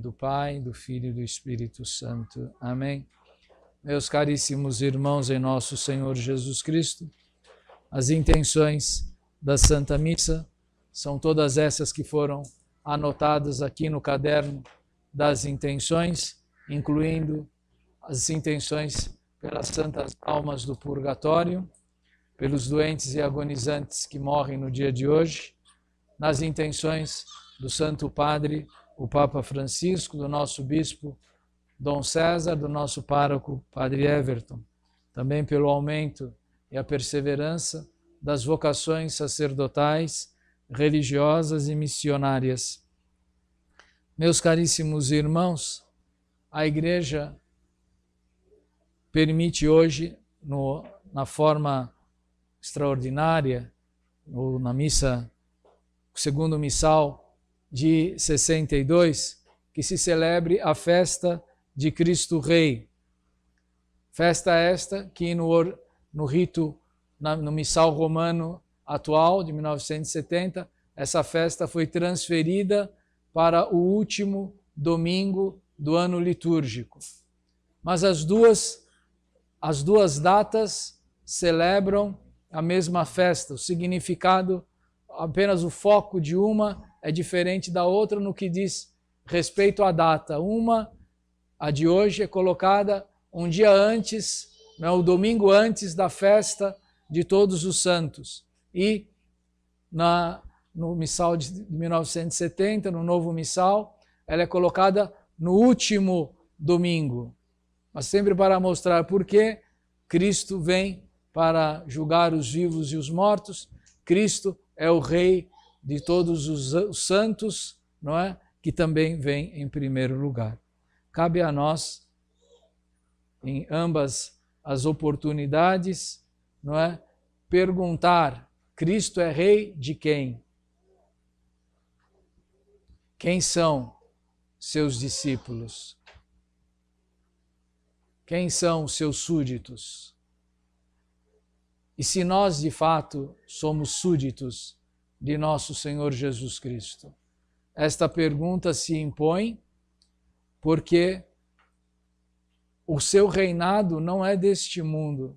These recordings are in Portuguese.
do Pai, do Filho e do Espírito Santo. Amém. Meus caríssimos irmãos em nosso Senhor Jesus Cristo, as intenções da Santa Missa são todas essas que foram anotadas aqui no caderno das intenções, incluindo as intenções pelas santas almas do purgatório, pelos doentes e agonizantes que morrem no dia de hoje, nas intenções do Santo Padre o Papa Francisco, do nosso bispo Dom César, do nosso pároco Padre Everton, também pelo aumento e a perseverança das vocações sacerdotais, religiosas e missionárias. Meus caríssimos irmãos, a Igreja permite hoje, no, na forma extraordinária, ou na missa, segundo missal de 62, que se celebre a festa de Cristo Rei. Festa esta que no, no rito, no missal romano atual de 1970, essa festa foi transferida para o último domingo do ano litúrgico. Mas as duas as duas datas celebram a mesma festa, o significado apenas o foco de uma é diferente da outra no que diz respeito à data. Uma, a de hoje, é colocada um dia antes, né, o domingo antes da festa de Todos os Santos. E na, no missal de 1970, no novo missal, ela é colocada no último domingo. Mas sempre para mostrar por que Cristo vem para julgar os vivos e os mortos. Cristo é o Rei de todos os santos, não é? Que também vem em primeiro lugar. Cabe a nós, em ambas as oportunidades, não é? Perguntar: Cristo é rei de quem? Quem são seus discípulos? Quem são seus súditos? E se nós de fato somos súditos de nosso Senhor Jesus Cristo? Esta pergunta se impõe porque o seu reinado não é deste mundo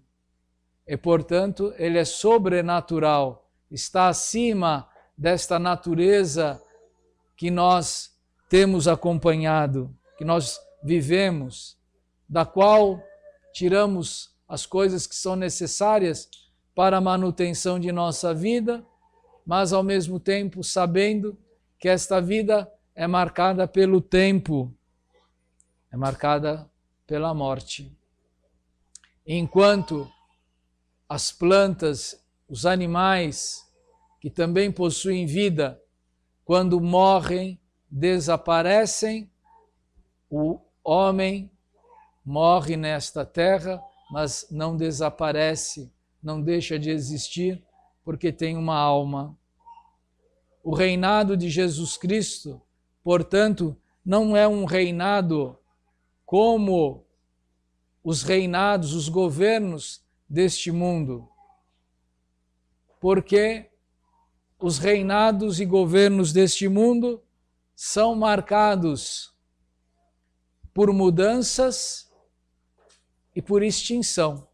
e, portanto, ele é sobrenatural, está acima desta natureza que nós temos acompanhado, que nós vivemos, da qual tiramos as coisas que são necessárias para a manutenção de nossa vida mas ao mesmo tempo sabendo que esta vida é marcada pelo tempo, é marcada pela morte. Enquanto as plantas, os animais que também possuem vida, quando morrem, desaparecem, o homem morre nesta terra, mas não desaparece, não deixa de existir porque tem uma alma. O reinado de Jesus Cristo, portanto, não é um reinado como os reinados, os governos deste mundo. Porque os reinados e governos deste mundo são marcados por mudanças e por extinção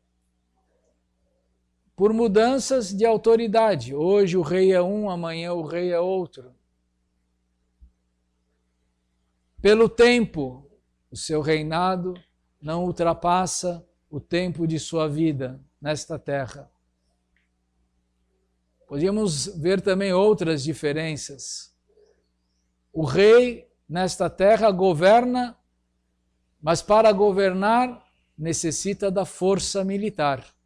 por mudanças de autoridade. Hoje o rei é um, amanhã o rei é outro. Pelo tempo, o seu reinado não ultrapassa o tempo de sua vida nesta terra. Podíamos ver também outras diferenças. O rei nesta terra governa, mas para governar necessita da força militar.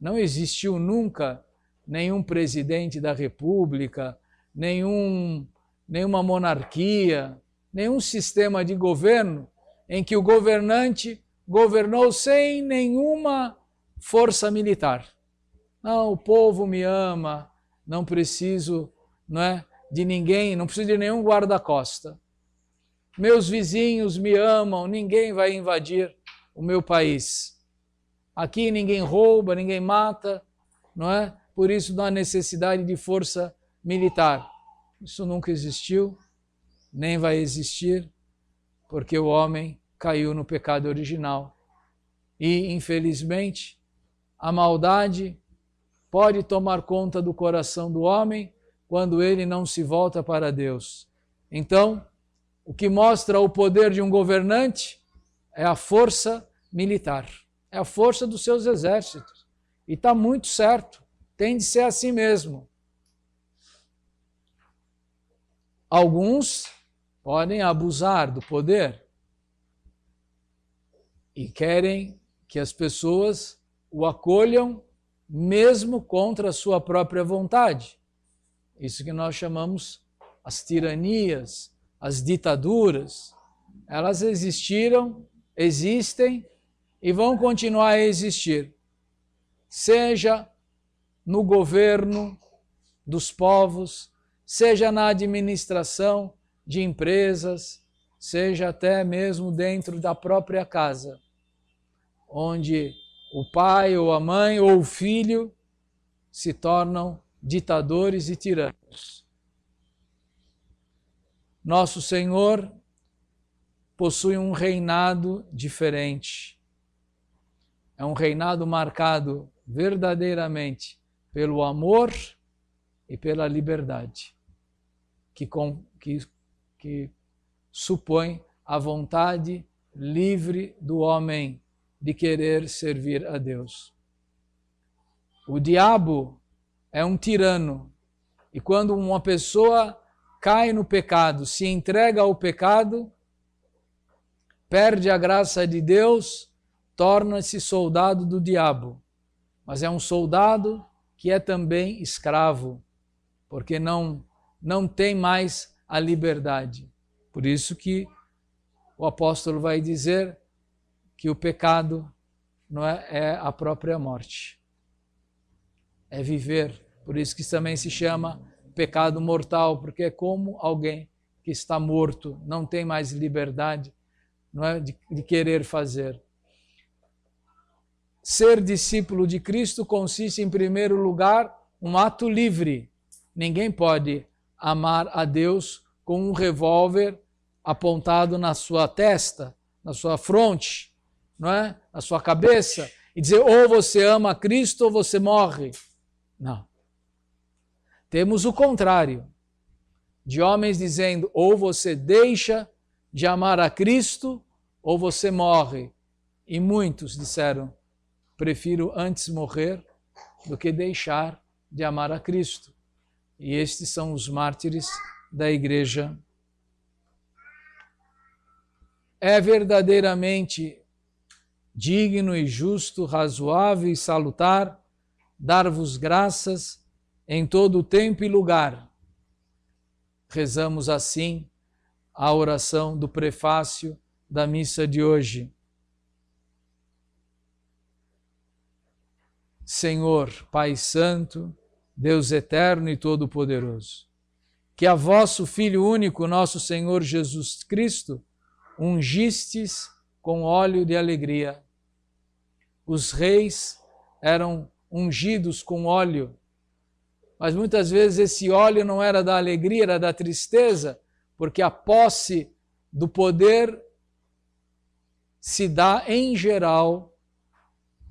Não existiu nunca nenhum presidente da República, nenhum, nenhuma monarquia, nenhum sistema de governo em que o governante governou sem nenhuma força militar. Não, o povo me ama, não preciso, não é, de ninguém, não preciso de nenhum guarda-costa. Meus vizinhos me amam, ninguém vai invadir o meu país. Aqui ninguém rouba, ninguém mata, não é? Por isso não há necessidade de força militar. Isso nunca existiu, nem vai existir, porque o homem caiu no pecado original. E, infelizmente, a maldade pode tomar conta do coração do homem quando ele não se volta para Deus. Então, o que mostra o poder de um governante é a força militar é a força dos seus exércitos. E está muito certo, tem de ser assim mesmo. Alguns podem abusar do poder e querem que as pessoas o acolham mesmo contra a sua própria vontade. Isso que nós chamamos as tiranias, as ditaduras. Elas existiram, existem e vão continuar a existir, seja no governo dos povos, seja na administração de empresas, seja até mesmo dentro da própria casa, onde o pai ou a mãe ou o filho se tornam ditadores e tiranos. Nosso Senhor possui um reinado diferente é um reinado marcado verdadeiramente pelo amor e pela liberdade, que, com, que, que supõe a vontade livre do homem de querer servir a Deus. O diabo é um tirano, e quando uma pessoa cai no pecado, se entrega ao pecado, perde a graça de Deus torna-se soldado do diabo, mas é um soldado que é também escravo, porque não não tem mais a liberdade. Por isso que o apóstolo vai dizer que o pecado não é, é a própria morte. É viver. Por isso que também se chama pecado mortal, porque é como alguém que está morto, não tem mais liberdade não é, de, de querer fazer. Ser discípulo de Cristo consiste, em primeiro lugar, um ato livre. Ninguém pode amar a Deus com um revólver apontado na sua testa, na sua fronte, não é? na sua cabeça, e dizer ou você ama Cristo ou você morre. Não. Temos o contrário de homens dizendo ou você deixa de amar a Cristo ou você morre. E muitos disseram Prefiro antes morrer do que deixar de amar a Cristo. E estes são os mártires da Igreja. É verdadeiramente digno e justo, razoável e salutar dar-vos graças em todo o tempo e lugar. Rezamos assim a oração do prefácio da missa de hoje. Senhor, Pai Santo, Deus eterno e todo-poderoso, que a vosso Filho único, nosso Senhor Jesus Cristo, ungistes com óleo de alegria. Os reis eram ungidos com óleo, mas muitas vezes esse óleo não era da alegria, era da tristeza, porque a posse do poder se dá em geral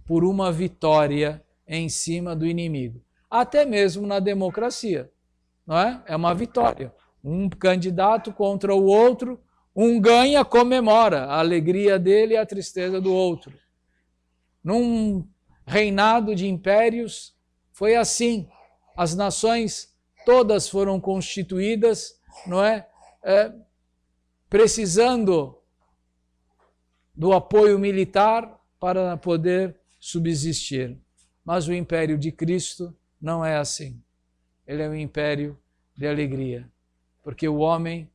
por uma vitória em cima do inimigo. Até mesmo na democracia, não é? É uma vitória. Um candidato contra o outro, um ganha, comemora a alegria dele e a tristeza do outro. Num reinado de impérios, foi assim. As nações todas foram constituídas, não é? é precisando do apoio militar para poder subsistir. Mas o império de Cristo não é assim. Ele é um império de alegria, porque o homem,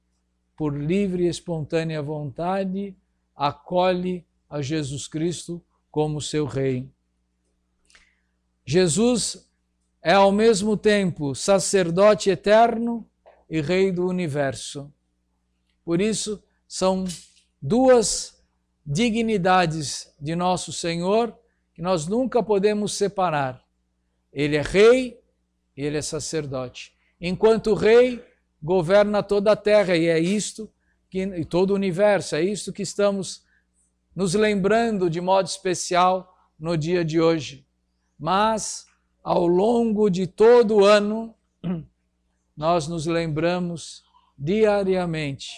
por livre e espontânea vontade, acolhe a Jesus Cristo como seu rei. Jesus é ao mesmo tempo sacerdote eterno e rei do universo. Por isso, são duas dignidades de nosso Senhor nós nunca podemos separar. Ele é rei, ele é sacerdote. Enquanto rei, governa toda a terra e é isto que e todo o universo, é isto que estamos nos lembrando de modo especial no dia de hoje. Mas ao longo de todo o ano, nós nos lembramos diariamente,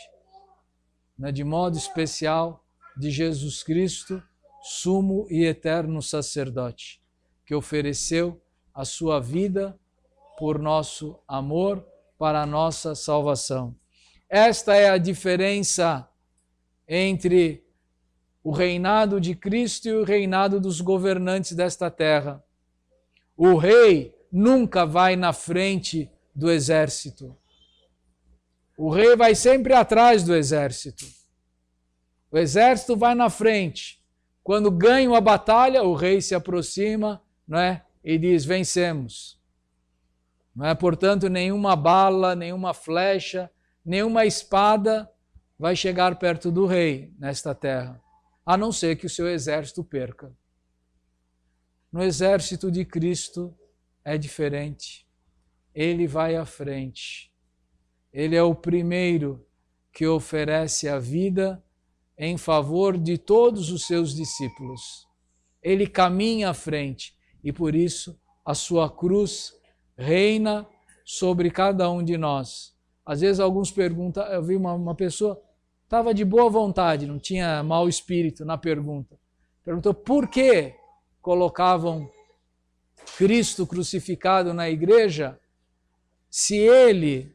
né, de modo especial, de Jesus Cristo sumo e eterno sacerdote, que ofereceu a sua vida por nosso amor, para a nossa salvação. Esta é a diferença entre o reinado de Cristo e o reinado dos governantes desta terra. O rei nunca vai na frente do exército. O rei vai sempre atrás do exército. O exército vai na frente quando ganham a batalha, o rei se aproxima não é? e diz: Vencemos. Não é? Portanto, nenhuma bala, nenhuma flecha, nenhuma espada vai chegar perto do rei nesta terra, a não ser que o seu exército perca. No exército de Cristo é diferente. Ele vai à frente. Ele é o primeiro que oferece a vida em favor de todos os seus discípulos. Ele caminha à frente e por isso a sua cruz reina sobre cada um de nós. Às vezes alguns perguntam, eu vi uma, uma pessoa, estava de boa vontade, não tinha mau espírito na pergunta. Perguntou por que colocavam Cristo crucificado na igreja se ele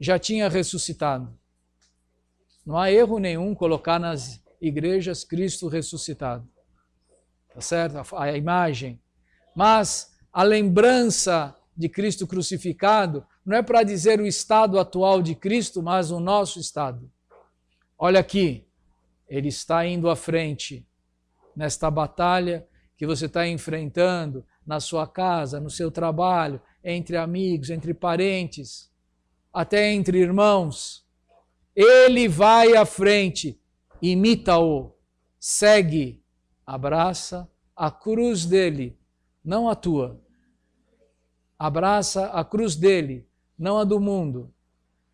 já tinha ressuscitado. Não há erro nenhum colocar nas igrejas Cristo ressuscitado. Tá certo? A, a imagem. Mas a lembrança de Cristo crucificado não é para dizer o estado atual de Cristo, mas o nosso estado. Olha aqui, ele está indo à frente nesta batalha que você está enfrentando na sua casa, no seu trabalho, entre amigos, entre parentes, até entre irmãos. Ele vai à frente, imita-o, segue, abraça a cruz dele, não a tua. Abraça a cruz dele, não a do mundo.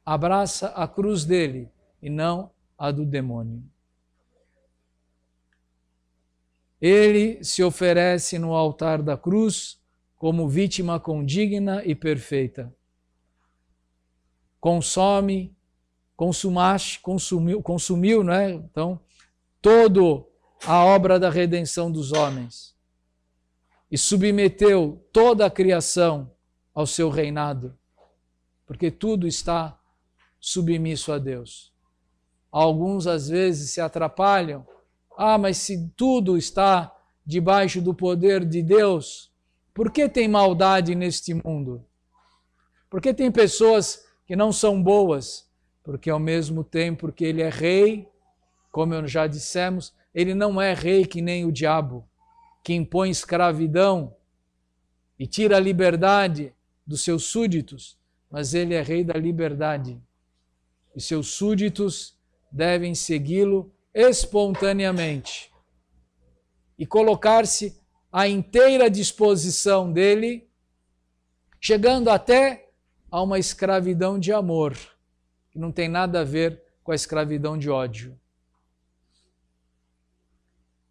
Abraça a cruz dele e não a do demônio. Ele se oferece no altar da cruz como vítima condigna e perfeita. Consome consumaste, consumiu, consumiu, né? Então, todo a obra da redenção dos homens e submeteu toda a criação ao seu reinado, porque tudo está submisso a Deus. Alguns às vezes se atrapalham. Ah, mas se tudo está debaixo do poder de Deus, por que tem maldade neste mundo? Por que tem pessoas que não são boas, porque ao mesmo tempo que ele é rei, como já dissemos, ele não é rei que nem o diabo, que impõe escravidão e tira a liberdade dos seus súditos, mas ele é rei da liberdade. E seus súditos devem segui-lo espontaneamente e colocar-se à inteira disposição dele, chegando até a uma escravidão de amor que não tem nada a ver com a escravidão de ódio.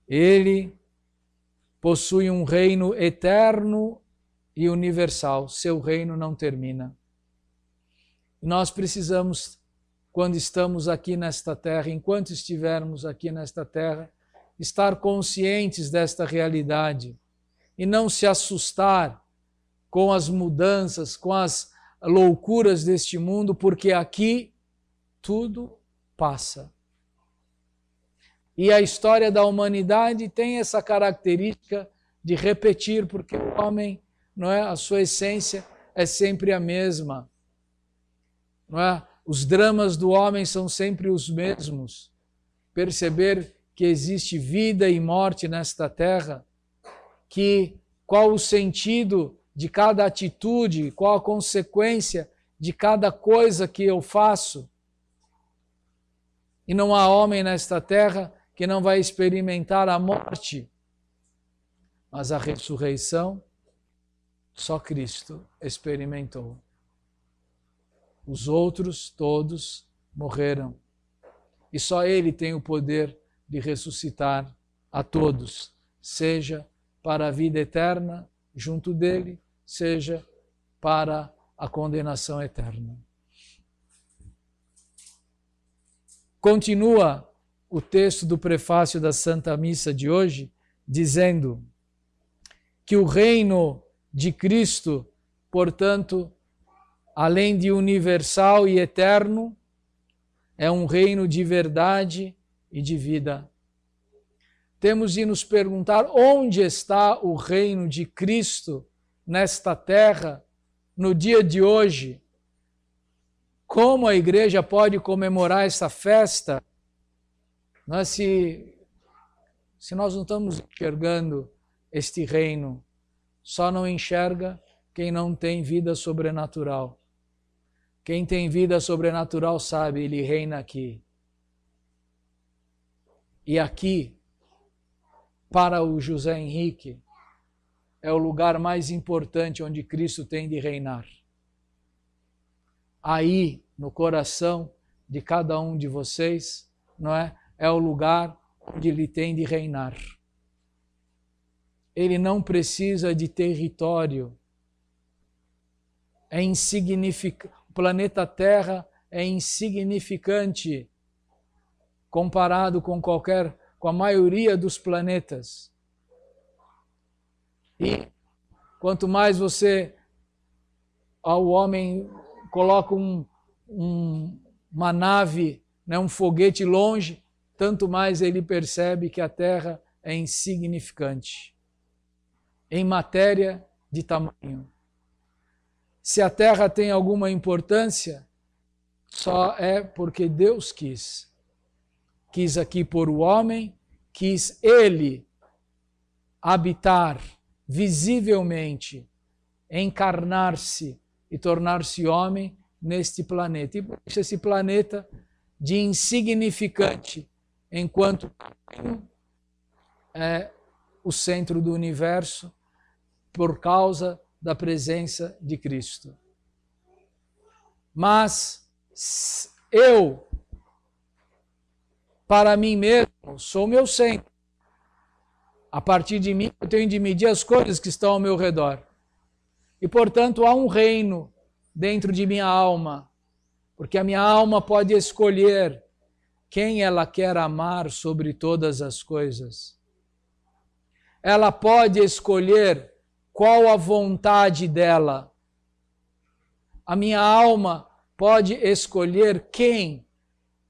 Ele possui um reino eterno e universal, seu reino não termina. Nós precisamos, quando estamos aqui nesta terra, enquanto estivermos aqui nesta terra, estar conscientes desta realidade e não se assustar com as mudanças, com as loucuras deste mundo, porque aqui tudo passa. E a história da humanidade tem essa característica de repetir, porque o homem, não é, a sua essência é sempre a mesma. Não é? Os dramas do homem são sempre os mesmos. Perceber que existe vida e morte nesta terra, que qual o sentido de cada atitude, qual a consequência de cada coisa que eu faço e não há homem nesta terra que não vai experimentar a morte. Mas a ressurreição só Cristo experimentou. Os outros todos morreram. E só Ele tem o poder de ressuscitar a todos, seja para a vida eterna junto dele, seja para a condenação eterna. Continua o texto do prefácio da Santa Missa de hoje, dizendo que o reino de Cristo, portanto, além de universal e eterno, é um reino de verdade e de vida. Temos de nos perguntar onde está o reino de Cristo nesta terra, no dia de hoje, como a igreja pode comemorar essa festa se, se nós não estamos enxergando este reino? Só não enxerga quem não tem vida sobrenatural. Quem tem vida sobrenatural sabe, ele reina aqui. E aqui, para o José Henrique, é o lugar mais importante onde Cristo tem de reinar aí no coração de cada um de vocês, não é? É o lugar onde ele tem de reinar. Ele não precisa de território. É insignificante. O planeta Terra é insignificante comparado com qualquer com a maioria dos planetas. E quanto mais você ao homem coloca um, um, uma nave, né, um foguete longe, tanto mais ele percebe que a Terra é insignificante em matéria de tamanho. Se a Terra tem alguma importância, só é porque Deus quis. Quis aqui por o homem, quis ele habitar visivelmente, encarnar-se e tornar-se homem neste planeta. E deixa esse planeta de insignificante, enquanto é o centro do universo por causa da presença de Cristo. Mas eu, para mim mesmo, sou o meu centro. A partir de mim, eu tenho de medir as coisas que estão ao meu redor. E portanto há um reino dentro de minha alma, porque a minha alma pode escolher quem ela quer amar sobre todas as coisas. Ela pode escolher qual a vontade dela. A minha alma pode escolher quem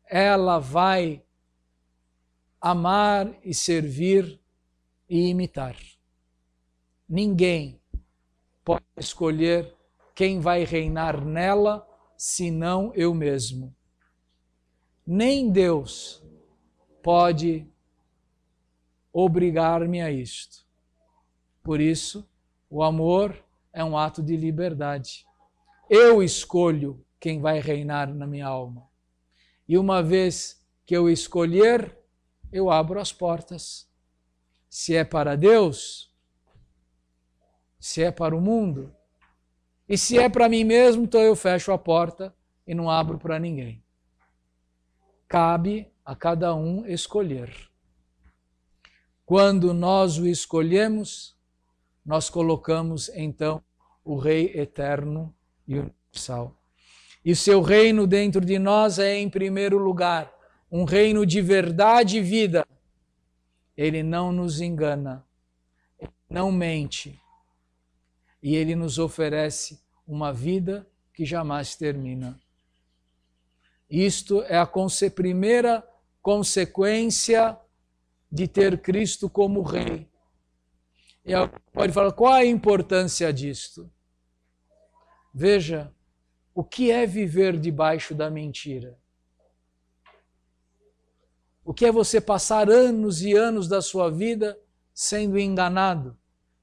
ela vai amar e servir e imitar. Ninguém pode escolher quem vai reinar nela, senão eu mesmo. Nem Deus pode obrigar-me a isto. Por isso, o amor é um ato de liberdade. Eu escolho quem vai reinar na minha alma. E uma vez que eu escolher, eu abro as portas. Se é para Deus, se é para o mundo. E se é para mim mesmo, então eu fecho a porta e não abro para ninguém. Cabe a cada um escolher. Quando nós o escolhemos, nós colocamos então o Rei eterno e universal. E seu reino dentro de nós é, em primeiro lugar, um reino de verdade e vida. Ele não nos engana, não mente e ele nos oferece uma vida que jamais termina. Isto é a conse primeira consequência de ter Cristo como Rei. E pode falar, qual a importância disto? Veja, o que é viver debaixo da mentira? O que é você passar anos e anos da sua vida sendo enganado?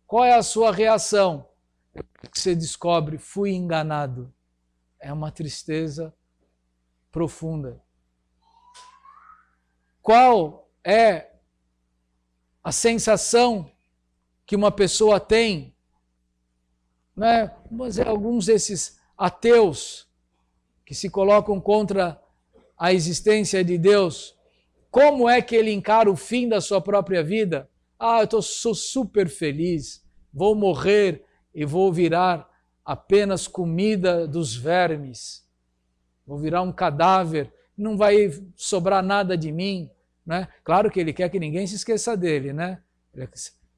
Qual é a sua reação? que você descobre, fui enganado, é uma tristeza profunda. Qual é a sensação que uma pessoa tem, né? Mas é alguns desses ateus que se colocam contra a existência de Deus, como é que ele encara o fim da sua própria vida? Ah, eu tô, sou super feliz, vou morrer e vou virar apenas comida dos vermes, vou virar um cadáver, não vai sobrar nada de mim. Né? Claro que ele quer que ninguém se esqueça dele, né?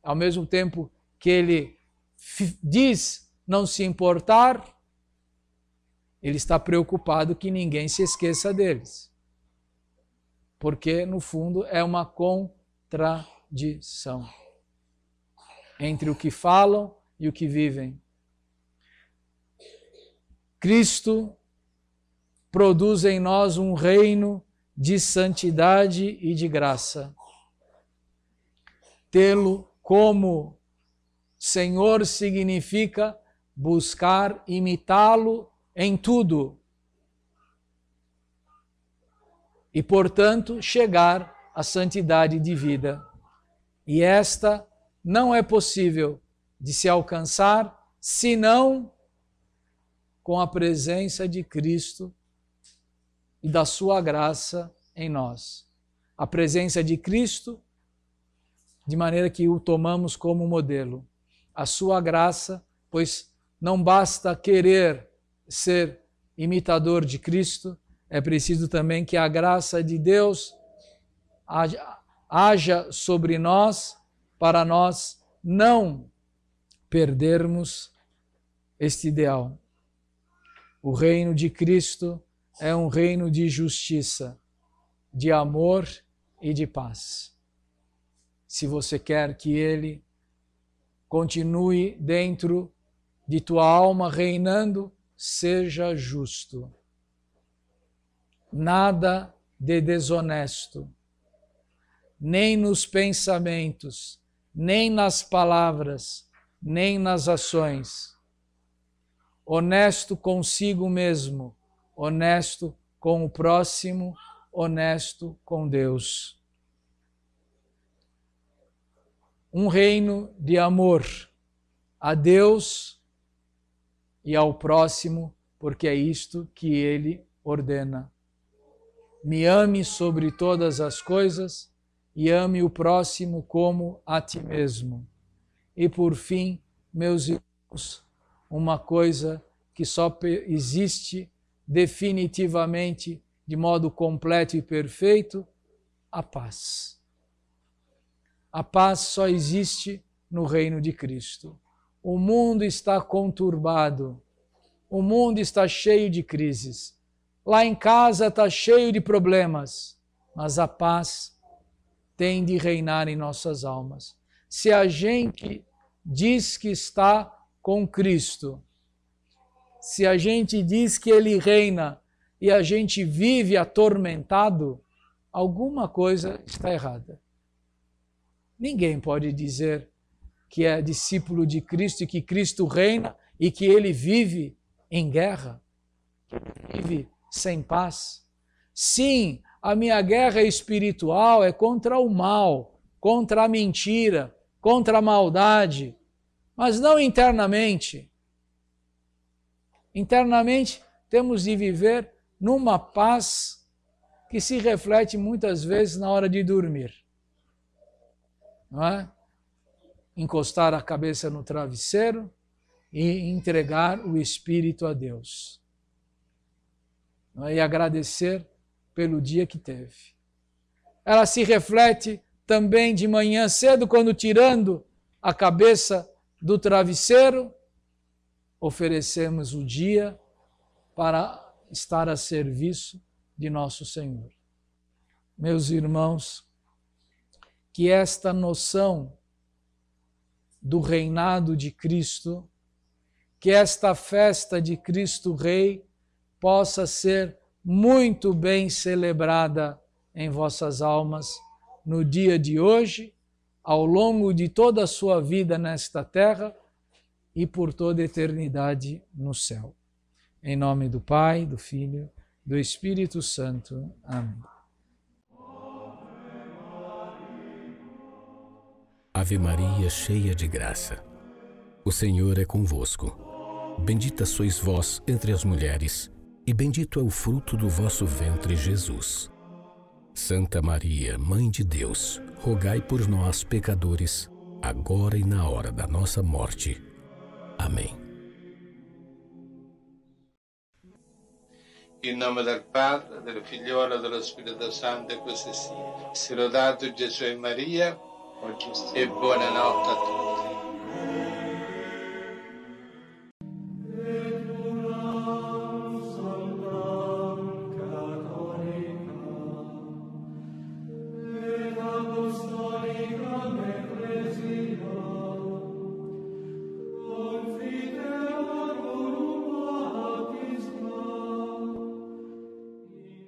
Ao mesmo tempo que ele diz não se importar, ele está preocupado que ninguém se esqueça deles. Porque, no fundo, é uma contradição entre o que falam e o que vivem. Cristo produz em nós um reino de santidade e de graça. Tê-lo como Senhor significa buscar imitá-lo em tudo. E, portanto, chegar à santidade de vida. E esta não é possível de se alcançar, senão com a presença de Cristo e da Sua graça em nós. A presença de Cristo, de maneira que o tomamos como modelo. A Sua graça, pois não basta querer ser imitador de Cristo, é preciso também que a graça de Deus haja sobre nós, para nós não perdermos este ideal. O reino de Cristo é um reino de justiça, de amor e de paz. Se você quer que ele continue dentro de tua alma reinando, seja justo. Nada de desonesto, nem nos pensamentos, nem nas palavras, nem nas ações. Honesto consigo mesmo, honesto com o próximo, honesto com Deus. Um reino de amor a Deus e ao próximo, porque é isto que ele ordena. Me ame sobre todas as coisas e ame o próximo como a ti mesmo. E por fim, meus irmãos, uma coisa que só existe definitivamente, de modo completo e perfeito, a paz. A paz só existe no reino de Cristo. O mundo está conturbado, o mundo está cheio de crises, lá em casa está cheio de problemas, mas a paz tem de reinar em nossas almas se a gente diz que está com Cristo, se a gente diz que Ele reina e a gente vive atormentado, alguma coisa está errada. Ninguém pode dizer que é discípulo de Cristo e que Cristo reina e que ele vive em guerra, que vive sem paz. Sim, a minha guerra espiritual é contra o mal, contra a mentira, contra a maldade, mas não internamente. Internamente temos de viver numa paz que se reflete muitas vezes na hora de dormir. Não é? Encostar a cabeça no travesseiro e entregar o espírito a Deus. É? E agradecer pelo dia que teve. Ela se reflete também de manhã cedo, quando tirando a cabeça do travesseiro, oferecemos o dia para estar a serviço de nosso Senhor. Meus irmãos, que esta noção do reinado de Cristo, que esta festa de Cristo Rei possa ser muito bem celebrada em vossas almas no dia de hoje, ao longo de toda a sua vida nesta terra e por toda a eternidade no céu. Em nome do Pai, do Filho, do Espírito Santo. Amém. Ave Maria, cheia de graça. O Senhor é convosco. Bendita sois vós entre as mulheres, e bendito é o fruto do vosso ventre, Jesus. Santa Maria, Mãe de Deus, rogai por nós, pecadores, agora e na hora da nossa morte. Amém. Em nome do Padre, do Filho e do Espírito Santo, così sia. Sì. Lodato e Maria, e buonanotte a tutti.